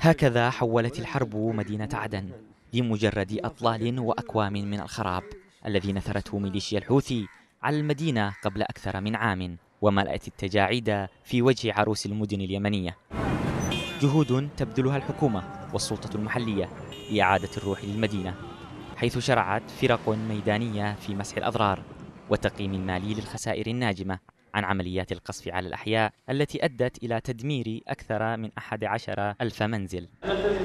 هكذا حولت الحرب مدينة عدن لمجرد أطلال وأكوام من الخراب الذي نثرته ميليشيا الحوثي على المدينة قبل أكثر من عام وملأت التجاعيد في وجه عروس المدن اليمنية جهود تبذلها الحكومة والسلطة المحلية لإعادة الروح للمدينة حيث شرعت فرق ميدانية في مسح الأضرار وتقييم المالي للخسائر الناجمة عن عمليات القصف على الأحياء التي أدت إلى تدمير أكثر من 11 ألف منزل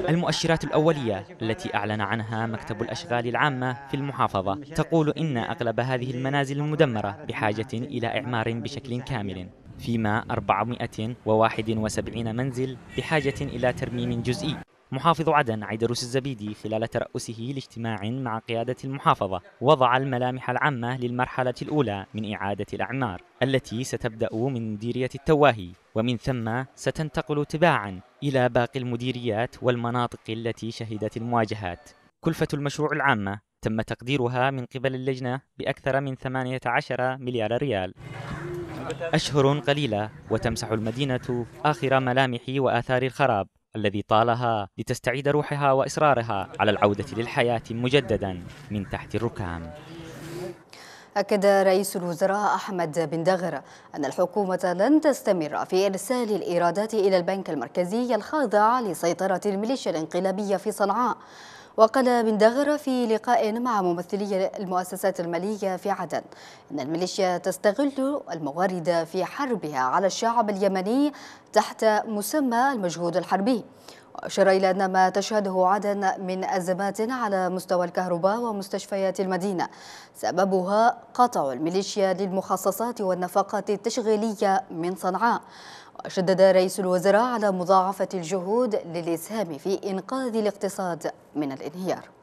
المؤشرات الأولية التي أعلن عنها مكتب الأشغال العامة في المحافظة تقول إن أغلب هذه المنازل المدمرة بحاجة إلى إعمار بشكل كامل فيما 471 منزل بحاجة إلى ترميم جزئي محافظ عدن عيدروس الزبيدي خلال ترأسه لاجتماع مع قيادة المحافظة وضع الملامح العامة للمرحلة الأولى من إعادة الأعمار التي ستبدأ من مديرية التواهي ومن ثم ستنتقل تباعا إلى باقي المديريات والمناطق التي شهدت المواجهات كلفة المشروع العامة تم تقديرها من قبل اللجنة بأكثر من 18 مليار ريال أشهر قليلة وتمسح المدينة آخر ملامح وآثار الخراب الذي طالها لتستعيد روحها واصرارها على العوده للحياه مجددا من تحت الركام أكد رئيس الوزراء أحمد بن دغر أن الحكومة لن تستمر في إرسال الإيرادات إلى البنك المركزي الخاضع لسيطرة الميليشيا الانقلابية في صنعاء وقال بن دغر في لقاء مع ممثلي المؤسسات المالية في عدن أن الميليشيا تستغل الموارد في حربها على الشعب اليمني تحت مسمى المجهود الحربي أشار إلى أن ما تشهده عدن من أزمات على مستوى الكهرباء ومستشفيات المدينة سببها قطع الميليشيا للمخصصات والنفقات التشغيلية من صنعاء وشدد رئيس الوزراء على مضاعفة الجهود للإسهام في إنقاذ الاقتصاد من الانهيار